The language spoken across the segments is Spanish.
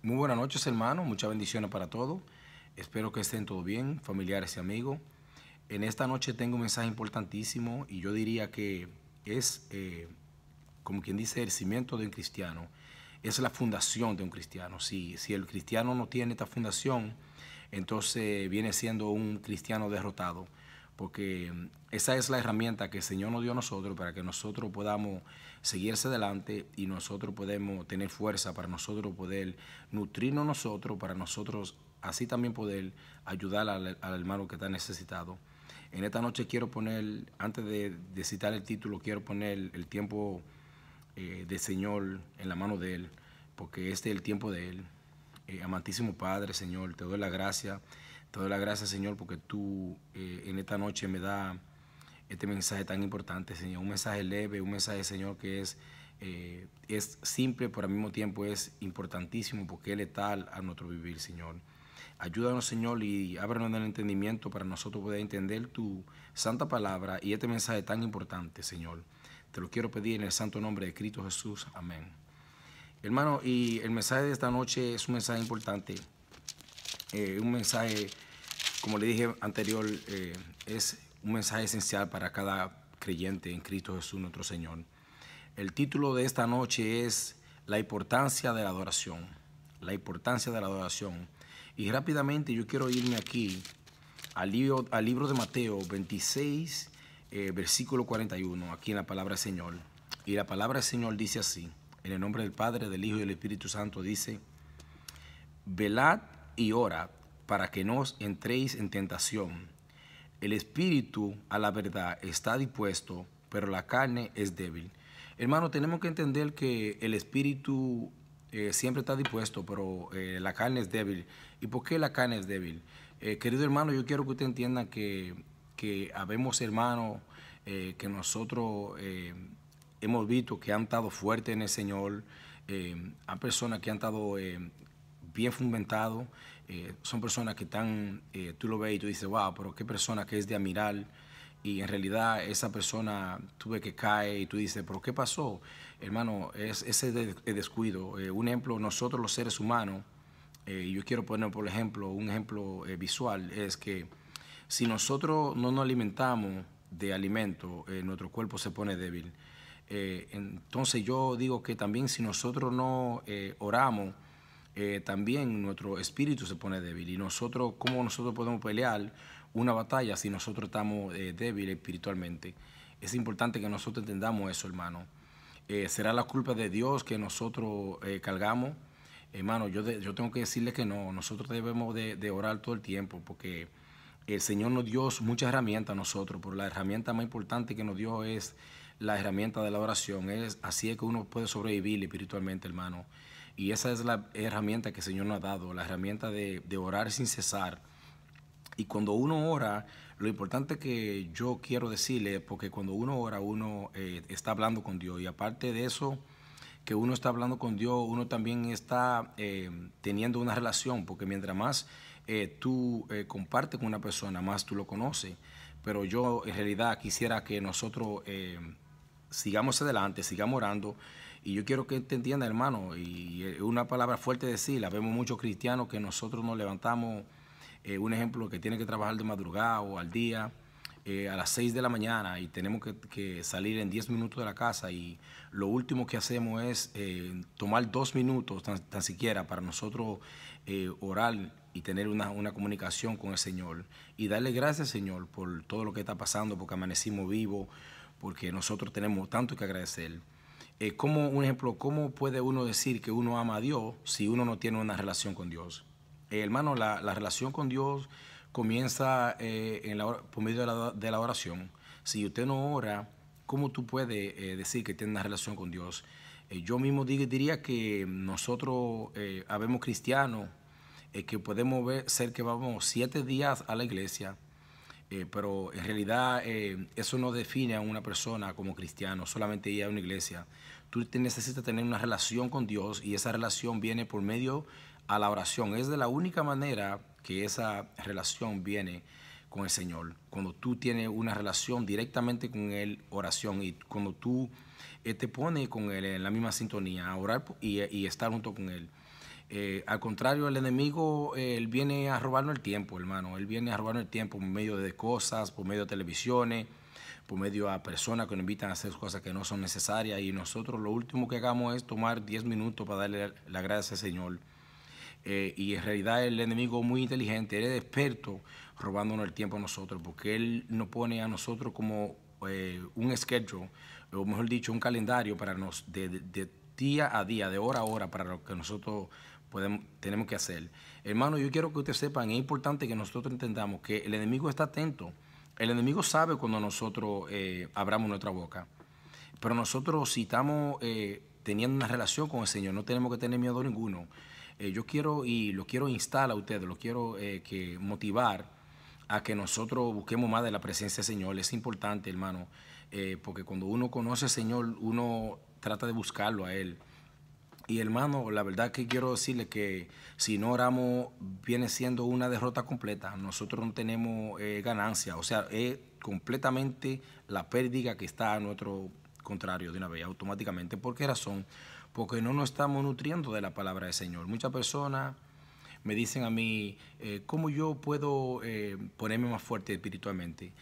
Muy buenas noches, hermano, Muchas bendiciones para todos. Espero que estén todo bien, familiares y amigos. En esta noche tengo un mensaje importantísimo y yo diría que es, eh, como quien dice, el cimiento de un cristiano. Es la fundación de un cristiano. Si, si el cristiano no tiene esta fundación, entonces viene siendo un cristiano derrotado porque mm, esa es la herramienta que el Señor nos dio a nosotros para que nosotros podamos seguirse adelante y nosotros podemos tener fuerza para nosotros poder nutrirnos nosotros, para nosotros así también poder ayudar al, hermano que está necesitado. En esta noche quiero poner, antes de, citar el título, quiero poner el tiempo eh, del Señor en la mano de Él, porque este es el tiempo de Él. Eh, amantísimo Padre, Señor, te doy la gracia te doy las gracias, Señor, porque tú eh, en esta noche me da este mensaje tan importante, Señor. Un mensaje leve, un mensaje, Señor, que es, eh, es simple, pero al mismo tiempo es importantísimo porque es letal a nuestro vivir, Señor. Ayúdanos, Señor, y ábranos el entendimiento para nosotros poder entender tu santa palabra y este mensaje tan importante, Señor. Te lo quiero pedir en el santo nombre de Cristo Jesús. Amén. Hermano, y el mensaje de esta noche es un mensaje importante eh, un mensaje, como le dije anterior, eh, es un mensaje esencial para cada creyente en Cristo Jesús nuestro Señor. El título de esta noche es La importancia de la adoración. La importancia de la adoración. Y rápidamente yo quiero irme aquí al libro, al libro de Mateo 26, eh, versículo 41, aquí en la palabra Señor. Y la palabra Señor dice así, en el nombre del Padre, del Hijo y del Espíritu Santo, dice, velad y ora para que no os entréis en tentación. El espíritu a la verdad está dispuesto, pero la carne es débil. Hermano, tenemos que entender que el espíritu eh, siempre está dispuesto, pero eh, la carne es débil. ¿Y por qué la carne es débil? Eh, querido hermano, yo quiero que usted entienda que, que habemos hermanos que nosotros hemos visto que han estado fuertes en el Señor, eh, a personas que han estado bien fundamentado. Eh, son personas que están, eh, tú lo ves y tú dices, wow, pero qué persona que es de admirar. Y en realidad esa persona tuve que cae y tú dices, pero ¿qué pasó? Hermano, es, ese descuido. Eh, un ejemplo, nosotros los seres humanos, yo quiero poner por ejemplo, un ejemplo visual, es que si nosotros no nos alimentamos de alimento, nuestro cuerpo se pone débil. entonces yo digo que también si nosotros no oramos, eh, también nuestro espíritu se pone débil. Y nosotros, ¿cómo nosotros podemos pelear una batalla si nosotros estamos eh, débiles espiritualmente? Es importante que nosotros entendamos eso, hermano. Eh, ¿Será la culpa de Dios que nosotros cargamos? Hermano, yo, yo tengo que decirle que no. Nosotros debemos de, orar todo el tiempo porque el Señor nos dio muchas herramientas a nosotros, por la herramienta más importante que nos dio es la herramienta de la oración. Es, así es que uno puede sobrevivir espiritualmente, hermano. Y esa es la herramienta que el Señor nos ha dado, la herramienta de, orar sin cesar. Y cuando uno ora, lo importante que yo quiero decirle, porque cuando uno ora, uno eh, está hablando con Dios. Y aparte de eso, que uno está hablando con Dios, uno también está eh, teniendo una relación, porque mientras más eh, tú compartes con una persona, más tú lo conoces. Pero yo en realidad quisiera que nosotros sigamos adelante, sigamos orando. Y yo quiero que te entienda, hermano, y eh, una palabra fuerte decir la Vemos muchos cristianos que nosotros nos levantamos, eh, un ejemplo, que tiene que trabajar de madrugada o al día, eh, a las 6 de la mañana y tenemos que, salir en 10 minutos de la casa y lo último que hacemos es tomar dos minutos tan, siquiera para nosotros orar y tener una, comunicación con el Señor y darle gracias, Señor, por todo lo que está pasando, porque amanecimos vivos, porque nosotros tenemos tanto que agradecer. Eh, un ejemplo, ¿cómo puede uno decir que uno ama a Dios si uno no tiene una relación con Dios? Eh, hermano, la, relación con Dios comienza eh, en por medio de la, oración. Si usted no ora, ¿cómo tú puedes decir que tiene una relación con Dios? yo mismo diría que nosotros habemos cristianos que podemos ser que vamos siete días a la iglesia, eh, pero en realidad eh, eso no define a una persona como cristiano, solamente ir a una iglesia. Tú necesitas tener una relación con Dios y esa relación viene por medio a la oración. Es de la única manera que esa relación viene con el Señor. Cuando tú tienes una relación directamente con Él, oración, y cuando tú eh, te pones con Él en la misma sintonía, a orar y estar junto con Él. Eh, al contrario, el enemigo, eh, él viene a robarnos el tiempo, hermano. Él viene a robarnos el tiempo por medio de cosas, por medio de televisiones, por medio a personas que nos invitan a hacer cosas que no son necesarias. Y nosotros lo último que hagamos es tomar 10 minutos para darle la gracia al Señor. Eh, y en realidad el enemigo es muy inteligente, él es experto robándonos el tiempo a nosotros, porque él nos pone a nosotros como un schedule, o mejor dicho, un calendario para nos, de día a día, de hora a hora, para lo que nosotros tenemos que hacer. Hermano, yo quiero que ustedes sepan, es importante que nosotros entendamos que el enemigo está atento. El enemigo sabe cuando nosotros eh, abramos nuestra boca. Pero nosotros si estamos eh, teniendo una relación con el Señor, no tenemos que tener miedo ninguno. Eh, yo quiero y lo quiero instalar a ustedes, lo quiero que motivar a que nosotros busquemos más de la presencia del Señor. Es importante, hermano, porque cuando uno conoce al Señor, uno trata de buscarlo a Él. Y hermano, la verdad que quiero decirle que si no oramos viene siendo una derrota completa. Nosotros no tenemos eh, ganancia. O sea, es completamente la pérdida que está a nuestro contrario de una vez, automáticamente. ¿Por qué razón? Porque no nos estamos nutriendo de la palabra del Señor. Muchas personas me dicen a mí, eh, ¿cómo yo puedo eh, ponerme más fuerte espiritualmente?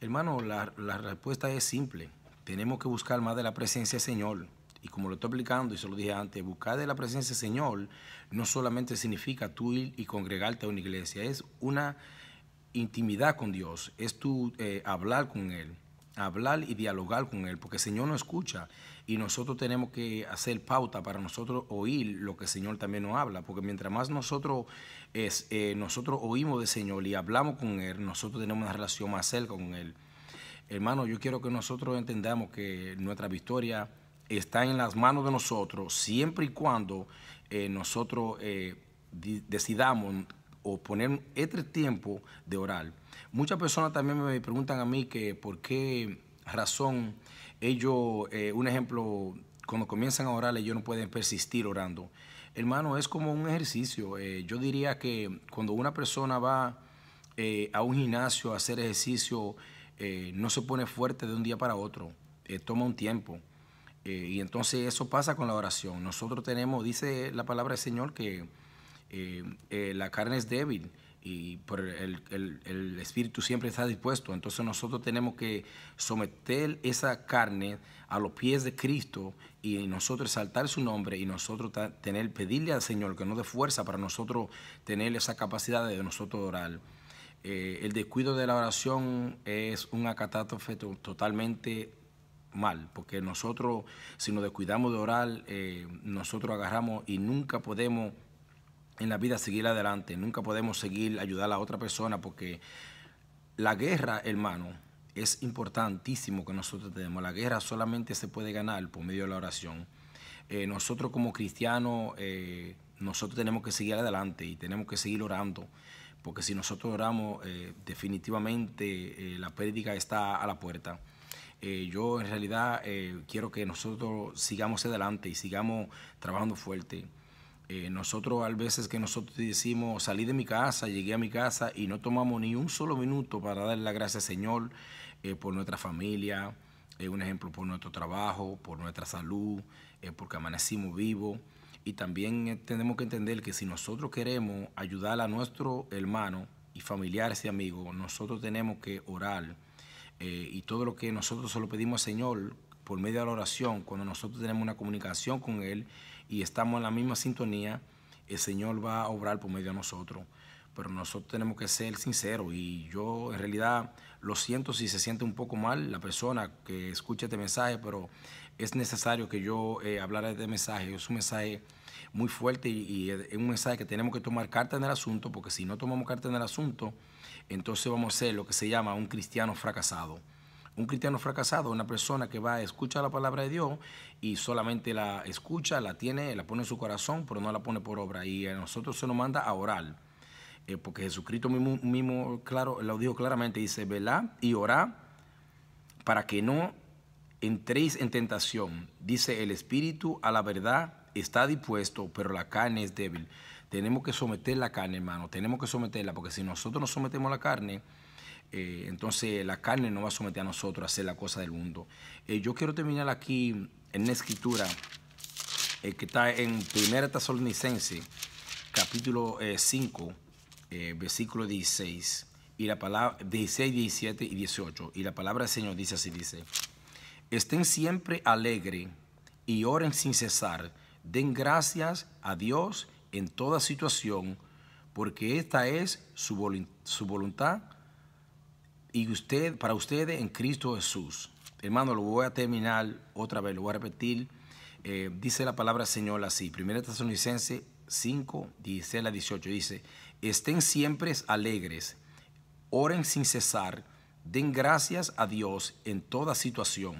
Hermano, la, la respuesta es simple. Tenemos que buscar más de la presencia del Señor y como lo estoy explicando y se lo dije antes, buscar de la presencia del Señor no solamente significa tú ir y congregarte a una iglesia, es una intimidad con Dios, es tú eh, hablar con Él, hablar y dialogar con Él, porque el Señor no escucha y nosotros tenemos que hacer pauta para nosotros oír lo que el Señor también nos habla, porque mientras más nosotros, eh, nosotros oímos del Señor y hablamos con Él, nosotros tenemos una relación más cerca con Él. Hermano, yo quiero que nosotros entendamos que nuestra victoria está en las manos de nosotros siempre y cuando eh, nosotros eh, decidamos o poner este tiempo de orar. Muchas personas también me preguntan a mí que por qué razón ellos, eh, un ejemplo, cuando comienzan a orar, ellos no pueden persistir orando. Hermano, es como un ejercicio. yo diría que cuando una persona va a un gimnasio a hacer ejercicio, no se pone fuerte de un día para otro. toma un tiempo. Eh, y entonces eso pasa con la oración. Nosotros tenemos, dice la palabra del Señor, que eh, eh, la carne es débil y el, espíritu siempre está dispuesto. Entonces nosotros tenemos que someter esa carne a los pies de Cristo y nosotros exaltar su nombre y nosotros tener, pedirle al Señor que nos dé fuerza para nosotros tener esa capacidad de nosotros orar. el descuido de la oración es una catástrofe totalmente mal, porque nosotros, si nos descuidamos de orar, eh, nosotros agarramos y nunca podemos en la vida seguir adelante, nunca podemos seguir ayudar a la otra persona, porque la guerra, hermano, es importantísimo que nosotros tenemos. La guerra solamente se puede ganar por medio de la oración. Eh, nosotros como cristianos, eh, nosotros tenemos que seguir adelante y tenemos que seguir orando, porque si nosotros oramos, definitivamente la pérdida está a la puerta. Eh, yo en realidad eh, quiero que nosotros sigamos adelante y sigamos trabajando fuerte. Eh, nosotros a veces que nosotros decimos, salí de mi casa, llegué a mi casa y no tomamos ni un solo minuto para darle la gracia al Señor por nuestra familia, un ejemplo, por nuestro trabajo, por nuestra salud, porque amanecimos vivos. Y también tenemos que entender que si nosotros queremos ayudar a nuestro hermano y familiares y amigos, nosotros tenemos que orar eh, y todo lo que nosotros solo pedimos al Señor por medio de la oración, cuando nosotros tenemos una comunicación con Él y estamos en la misma sintonía, el Señor va a obrar por medio de nosotros pero nosotros tenemos que ser sinceros y yo en realidad lo siento si se siente un poco mal la persona que escucha este mensaje, pero es necesario que yo eh, hablara de este mensaje. Es un mensaje muy fuerte y, es un mensaje que tenemos que tomar carta en el asunto, porque si no tomamos carta en el asunto, entonces vamos a ser lo que se llama un cristiano fracasado. Un cristiano fracasado es una persona que va a escuchar la palabra de Dios y solamente la escucha, la tiene, la pone en su corazón, pero no la pone por obra. Y a nosotros se nos manda a orar eh, porque Jesucristo mismo, mismo, claro, lo dijo claramente, dice, vela y orá para que no entréis en tentación. Dice, el espíritu a la verdad está dispuesto, pero la carne es débil. Tenemos que someter la carne, hermano, tenemos que someterla, porque si nosotros no sometemos a la carne, eh, entonces la carne no va a someter a nosotros a hacer la cosa del mundo. Eh, yo quiero terminar aquí en la escritura que está en 1 Tesalonicense, capítulo 5 eh, versículo 16, y la palabra, 16, 17 y 18, y la palabra del Señor dice así, dice, estén siempre alegres y oren sin cesar, den gracias a Dios en toda situación, porque esta es su, su voluntad y usted, para ustedes en Cristo Jesús. Hermano, lo voy a terminar otra vez, lo voy a repetir. Eh, dice la palabra del Señor así, 1 Tesalonicense 5, 16 a 18, dice, estén siempre alegres, oren sin cesar, den gracias a Dios en toda situación,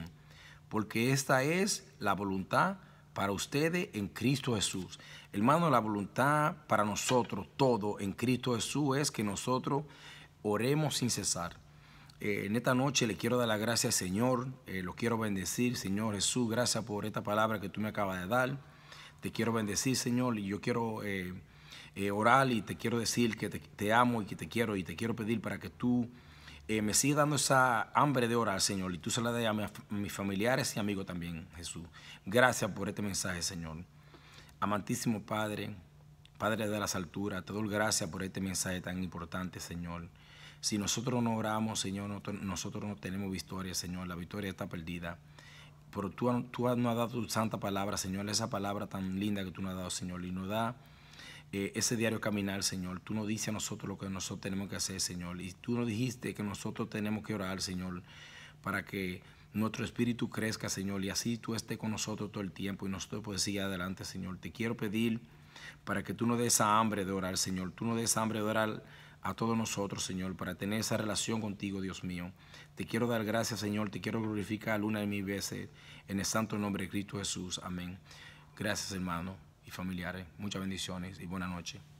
porque esta es la voluntad para ustedes en Cristo Jesús. Hermano, la voluntad para nosotros, todo en Cristo Jesús, es que nosotros oremos sin cesar. Eh, en esta noche le quiero dar las gracias, Señor. Eh, lo quiero bendecir, Señor Jesús. Gracias por esta palabra que tú me acabas de dar te quiero bendecir, Señor, y yo quiero eh, eh, orar y te quiero decir que te, amo y que te quiero y te quiero pedir para que tú eh, me sigas dando esa hambre de orar, Señor, y tú se la de a mis familiares y amigos también, Jesús. Gracias por este mensaje, Señor. Amantísimo Padre, Padre de las alturas, te doy gracias por este mensaje tan importante, Señor. Si nosotros no oramos, Señor, nosotros no tenemos victoria, Señor. La victoria está perdida pero tú, tú no has dado tu santa palabra, Señor, esa palabra tan linda que tú nos has dado, Señor, y nos da eh, ese diario caminar, Señor. Tú nos dices a nosotros lo que nosotros tenemos que hacer, Señor, y tú nos dijiste que nosotros tenemos que orar, Señor, para que nuestro espíritu crezca, Señor, y así tú estés con nosotros todo el tiempo y nosotros podemos seguir adelante, Señor. Te quiero pedir para que tú no des hambre de orar, Señor. Tú no des hambre de orar a todos nosotros, Señor, para tener esa relación contigo, Dios mío. Te quiero dar gracias, Señor, te quiero glorificar una de mis veces, en el santo nombre de Cristo Jesús. Amén. Gracias, hermano y familiares. Muchas bendiciones y buena noche.